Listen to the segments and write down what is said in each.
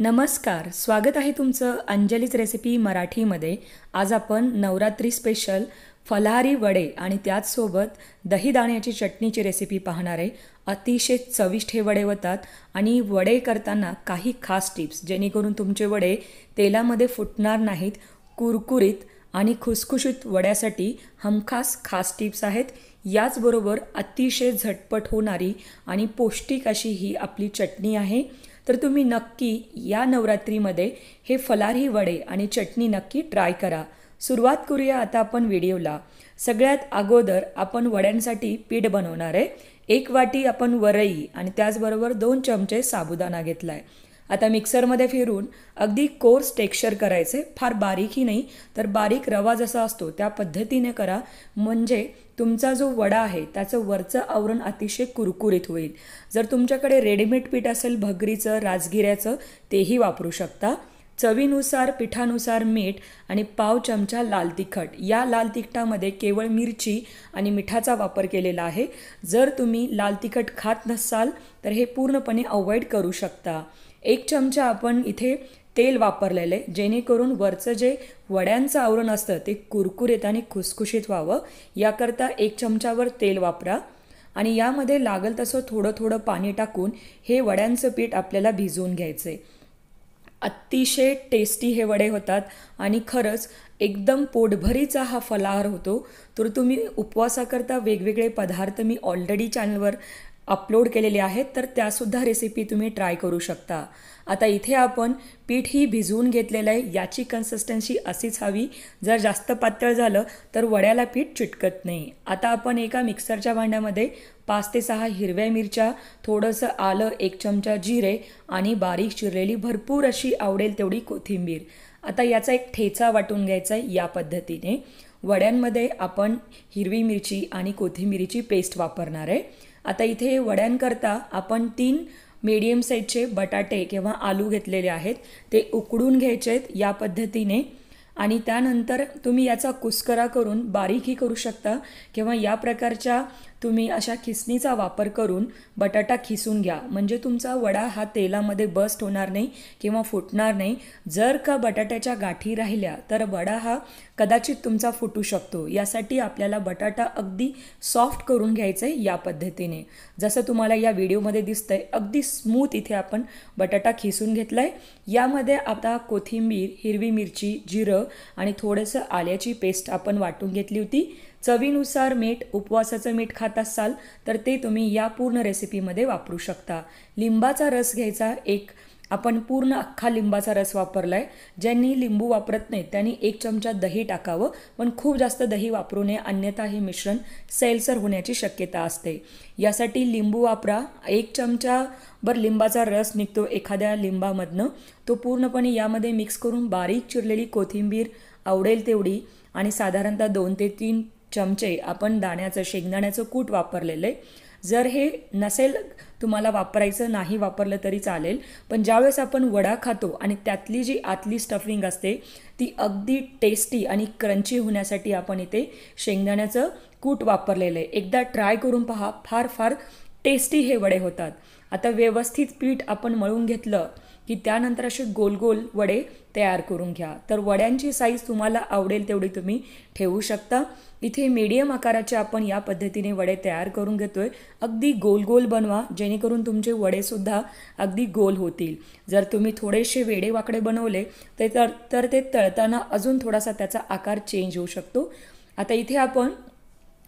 नमस्कार स्वागत आहे तुमचं अंजलीच रेसिपी मराठीमध्ये आज आपण नवरात्री स्पेशल फलहारी वडे आणि त्याचसोबत दही दाण्याची चटणीची रेसिपी पाहणार आहे अतिशय चविष्ट हे वडे होतात आणि वडे करताना काही खास टिप्स जेणेकरून तुमचे वडे तेलामध्ये फुटणार नाहीत कुरकुरीत आणि खुसखुशीत वड्यासाठी हमखास खास टिप्स आहेत याचबरोबर अतिशय झटपट होणारी आणि पौष्टिक अशी ही आपली चटणी आहे तर तुम्ही नक्की या नवरात्रीमध्ये हे फलारी वडे आणि चटणी नक्की ट्राय करा सुरुवात करूया आता आपण व्हिडिओला सगळ्यात अगोदर आपण वड्यांसाठी पीठ बनवणार आहे एक वाटी आपण वरई आणि त्याचबरोबर दोन चमचे साबुदाणा घेतला आहे आता मिक्सरमध्ये फिरून अगदी कोर्स टेक्स्चर करायचे फार बारीकही नाही तर बारीक रवा जसा असतो त्या पद्धतीने करा म्हणजे तुमचा जो वडा आहे त्याचं वरचं आवरण अतिशय कुरकुरीत होईल जर तुमच्याकडे रेडीमेड पीठ असेल भगरीचं राजगिऱ्याचं तेही वापरू शकता चवीनुसार पिठानुसार मीठ आणि पाव चमचा लाल तिखट या लाल तिखटामध्ये केवळ मिरची आणि मिठाचा वापर केलेला आहे जर तुम्ही लाल तिखट खात नसाल तर हे पूर्णपणे अवॉइड करू शकता एक चमचा आपण इथे तेल वापरलेलं आहे जेणेकरून वरचं जे वड्यांचं आवरण असतं ते कुरकुरीत आणि खुसखुशीत व्हावं याकरता एक चमचावर तेल वापरा आणि यामध्ये लागल तसं थोडं थोडं पाणी टाकून हे वड्यांचं पीठ आपल्याला भिजवून घ्यायचं आहे अतिशय टेस्टी हे वडे होतात आणि खरंच एकदम पोटभरीचा हा फलाहार होतो तर तुम्ही उपवासाकरता वेगवेगळे पदार्थ मी ऑलरेडी चॅनलवर अपलोड केलेले आहेत तर त्यासुद्धा रेसिपी तुम्ही ट्राय करू शकता आता इथे आपण पीठ ही भिजवून घेतलेलं आहे याची कन्सिस्टन्सी अशीच हवी जर जास्त पातळ झालं तर वड्याला पीठ चिटकत नाही आता आपण एका मिक्सरच्या भांड्यामध्ये पाच ते सहा हिरव्या मिरच्या थोडंसं आलं एक चमचा जिरे आणि बारीक चिरलेली भरपूर अशी आवडेल तेवढी कोथिंबीर आता याचा एक ठेचा वाटून घ्यायचा आहे या पद्धतीने वड्यांमध्ये आपण हिरवी मिरची आणि कोथिंबिरीची पेस्ट वापरणार आहे आता इथे वड्यांकरता आपण तीन मीडियम साईजचे बटाटे किंवा आलू घेतलेले आहेत ते उकडून घ्यायचेत या पद्धतीने आणि त्यानंतर तुम्ही याचा कुस्करा करून बारीकही करू शकता किंवा या प्रकारच्या तुम्ही अशा खिसणीचा वापर करून बटाटा खिसून घ्या म्हणजे तुमचा वडा हा तेलामध्ये बस्ट होणार नाही किंवा फुटणार नाही जर का बटाट्याच्या गाठी राहिल्या तर वडा हा कदाचित तुमचा फुटू शकतो यासाठी आपल्याला बटाटा अगदी सॉफ्ट करून घ्यायचं आहे या पद्धतीने जसं तुम्हाला या व्हिडिओमध्ये दिसतंय अगदी स्मूथ इथे आपण बटाटा खिसून घेतला आहे यामध्ये आता कोथिंबीर हिरवी मिरची जिरं आणि थोडंसं आल्याची पेस्ट आपण वाटून घेतली होती चवीनुसार मीठ उपवासाचं मीठ खात असाल तर ते तुम्ही या पूर्ण रेसिपीमध्ये वापरू शकता लिंबाचा रस घ्यायचा एक आपण पूर्ण अख्खा लिंबाचा रस वापरला आहे ज्यांनी लिंबू वापरत नाही त्यांनी एक चमचा दही टाकावं पण खूप जास्त दही वापरू नये अन्यथा हे मिश्रण सैलसर होण्याची शक्यता असते यासाठी लिंबू वापरा एक चमचा लिंबाचा रस निघतो एखाद्या लिंबामधनं तो पूर्णपणे यामध्ये मिक्स करून बारीक चिरलेली कोथिंबीर आवडेल तेवढी आणि साधारणतः दोन ते तीन चमचे आपण दाण्याचं शेंगदाण्याचं कूट वापरलेलं आहे जर हे नसेल तुम्हाला वापरायचं नाही वापरलं तरी चालेल पण ज्यावेळेस आपण वडा खातो आणि त्यातली जी आतली स्टफिंग असते ती अगदी टेस्टी आणि क्रंची होण्यासाठी आपण इथे शेंगदाण्याचं कूट वापरलेलं आहे एकदा ट्राय करून पहा फार फार टेस्टी हे वडे होतात आता व्यवस्थित पीठ आपण मळून घेतलं की त्यानंतर असे गोल गोल वडे तयार करून घ्या तर वड्यांची साईज तुम्हाला आवडेल तेवढी तुम्ही ठेवू शकता इथे मीडियम आकाराचे आपण या पद्धतीने वडे तयार करून घेतोय अगदी गोल गोल बनवा जेणेकरून तुमचे वडेसुद्धा अगदी गोल होतील जर तुम्ही थोडेसे वेडेवाकडे बनवले तर तर ते तळताना अजून थोडासा त्याचा आकार चेंज होऊ शकतो आता इथे आपण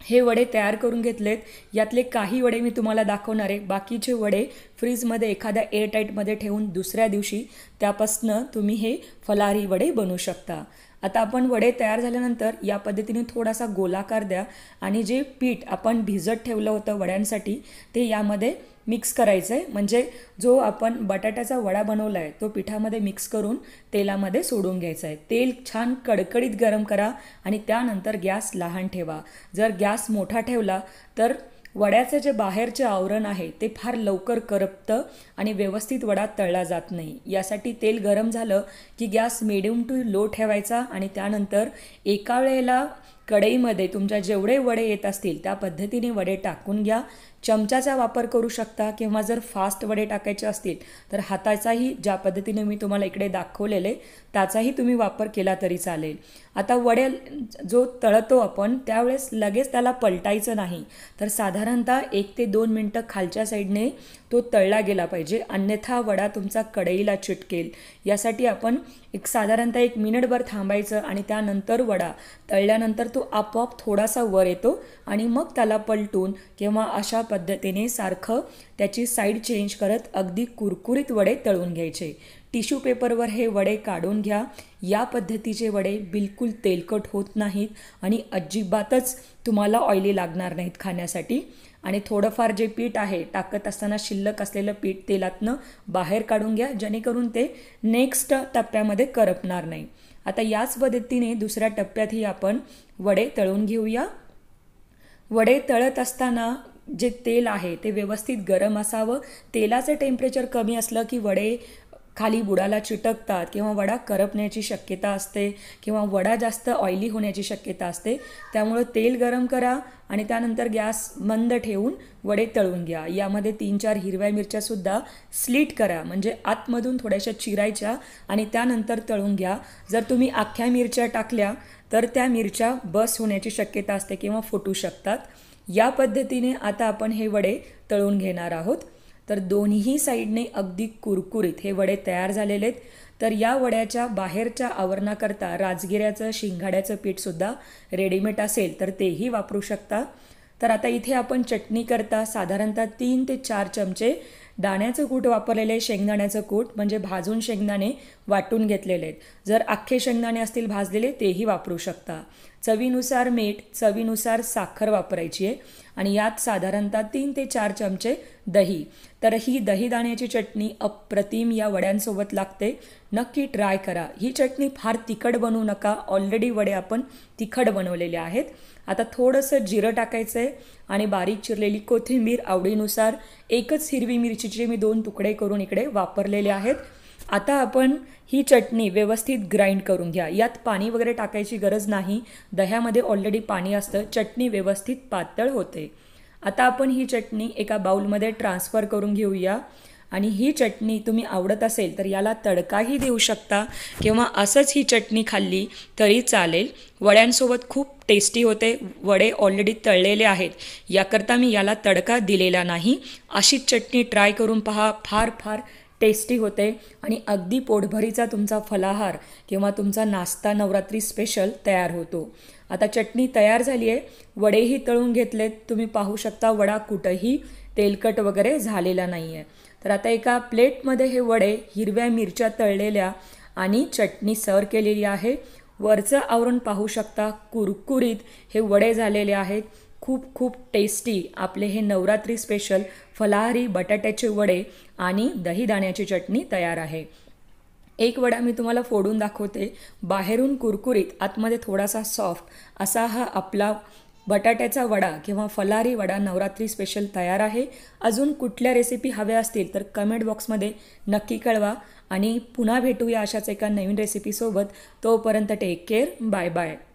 हे वडे तयार करून घेतलेत यातले काही वडे मी तुम्हाला दाखवणार आहे बाकीचे वडे फ्रीजमध्ये एखाद्या एअरटाईटमध्ये ठेवून दुसऱ्या दिवशी त्यापासनं तुम्ही हे फलारी वडे बनवू शकता आता आपण वडे तयार झाल्यानंतर या पद्धतीने थोडासा गोलाकार द्या आणि जे पीठ आपण भिजत ठेवलं होतं वड्यांसाठी ते यामध्ये मिक्स करायचं आहे म्हणजे जो आपण बटाट्याचा वडा बनवला आहे तो पिठामध्ये मिक्स करून तेलामध्ये सोडून घ्यायचा आहे तेल छान कडकडीत गरम करा आणि त्यानंतर गॅस लहान ठेवा जर गॅस मोठा ठेवला तर वड्याचं जे बाहेरचे आवरण आहे ते फार लवकर करपतं आणि व्यवस्थित वडा तळला जात नाही यासाठी तेल गरम झालं की गॅस मिडियम टू लो ठेवायचा आणि त्यानंतर एका वेळेला कढईमध्ये तुमच्या जेवढे वडे येत असतील त्या पद्धतीने वडे टाकून घ्या चमचाचा वापर करू शकता किंवा जर फास्ट वडे टाकायचे असतील तर हाताचाही ज्या पद्धतीने मी तुम्हाला इकडे दाखवलेले त्याचाही तुम्ही वापर केला तरी चालेल आता वडे जो तळतो आपण त्यावेळेस लगेच त्याला पलटायचं नाही तर साधारणतः एक ते दोन मिनटं खालच्या साईडने तो तळला गेला पाहिजे अन्यथा वडा तुमचा कढईला चिटकेल यासाठी आपण एक साधारणतः एक मिनिटभर थांबायचं आणि त्यानंतर वडा तळल्यानंतर तो आपोआप थोडासा वर येतो आणि मग त्याला पलटून किंवा अशा पद्धतीने सारखं त्याची साईड चेंज करत अगदी कुरकुरीत वडे तळून घ्यायचे टिश्यू पेपरवर हे वडे काढून घ्या या पद्धतीचे वडे बिलकुल तेलकट होत नाहीत आणि अजिबातच तुम्हाला ऑइली लागणार नाहीत खाण्यासाठी आणि थोडंफार जे पीठ आहे टाकत असताना शिल्लक असलेलं पीठ तेलातनं बाहेर काढून घ्या जेणेकरून ते नेक्स्ट टप्प्यामध्ये करपणार नाही आता याच पद्धतीने दुसऱ्या टप्प्यातही आपण वडे तळून घेऊया वडे तळत असताना जे तेल आहे ते व्यवस्थित गरम असावं तेलाचं टेम्परेचर कमी असलं की वडे खाली बुडाला चिटकतात किंवा वडा करपण्याची शक्यता असते किंवा वडा जास्त ऑइली होण्याची शक्यता असते त्यामुळं तेल गरम करा आणि त्यानंतर गॅस मंद ठेवून वडे तळून घ्या यामध्ये तीन चार हिरव्या मिरच्यासुद्धा स्लीट करा म्हणजे आतमधून थोड्याशा चिरायच्या आणि त्यानंतर तळून घ्या जर तुम्ही अख्ख्या मिरच्या टाकल्या तर त्या मिरच्या बस होण्याची शक्यता असते किंवा फुटू शकतात या पद्धतीने आता आपण हे वडे तळून घेणार आहोत तर दोन्ही साईडने अगदी कुरकुरीत हे वडे तयार झालेले आहेत तर या वड्याच्या बाहेरच्या आवरणाकरता राजगिऱ्याचं शिंगाड्याचं पीठसुद्धा रेडीमेड असेल तर तेही वापरू शकता तर आता इथे आपण चटणी करता साधारणतः तीन ते चार चमचे दाण्याचं कूट वापरलेले शेंगदाण्याचं कूट म्हणजे भाजून शेंगदाणे वाटून घेतलेले आहेत जर अख्खे शेंगदाणे असतील भाजलेले तेही वापरू शकता चवीनुसार मीठ चवीनुसार साखर वापरायची आहे आणि यात साधारणतः तीन ते चार चमचे दही तर ही दही दाण्याची चटणी अप्रतिम या वड्यांसोबत लागते नक्की ट्राय करा ही चटणी फार तिखट बनवू नका ऑलरेडी वडे आपण तिखट बनवलेले आहेत आता थोडंसं जिरं टाकायचं आहे आणि बारीक चिरलेली कोथिंबीर आवडीनुसार एकच हिरवी मिरचीचे मी दोन तुकडे करून इकडे वापरलेले आहेत आता आपण ही चटणी व्यवस्थित ग्राइंड करून घ्या यात पाणी वगैरे टाकायची गरज नाही दह्यामध्ये ऑलरेडी पाणी असतं चटणी व्यवस्थित पातळ होते आता आपण ही चटणी एका बाऊलमध्ये ट्रान्स्फर करून घेऊया आणि ही चटणी तुम्ही आवडत असेल तर याला तडकाही देऊ शकता किंवा असंच ही चटणी खाल्ली तरी चालेल वड्यांसोबत खूप टेस्टी होते वडे ऑलरेडी तळलेले आहेत याकरता मी याला तडका दिलेला नाही अशीच चटणी ट्राय करून पहा फार फार टेस्टी होते आणि अगदी पोटभरीचा तुमचा फलाहार किंवा तुमचा नाश्ता नवरात्री स्पेशल तयार होतो आता चटणी तयार झाली आहे वडेही तळून घेतलेत तुम्ही पाहू शकता वडा कुठंही तेलकट वगैरे झालेला नाही आहे तर आता एका प्लेटमध्ये हे वडे हिरव्या मिरच्या तळलेल्या आणि चटणी सर्व केलेली आहे वरचं आवरण पाहू शकता कुरकुरीत हे वडे झालेले आहेत खूप खूप टेस्टी आपले हे नवरात्री स्पेशल फलाहारी बटाट्याचे वडे आणि दहीदाण्याची चटणी तयार आहे एक वडा मी तुम्हाला फोडून दाखवते बाहेरून कुरकुरीत आतमध्ये थोडासा सॉफ्ट असा हा आपला बटाट्याचा वडा किंवा फलारी वडा नवरात्री स्पेशल तयार आहे अजून कुठल्या रेसिपी हव्या असतील तर कमेंट बॉक्समध्ये नक्की कळवा आणि पुन्हा भेटूया अशाच एका नवीन रेसिपीसोबत तोपर्यंत टेक केअर बाय बाय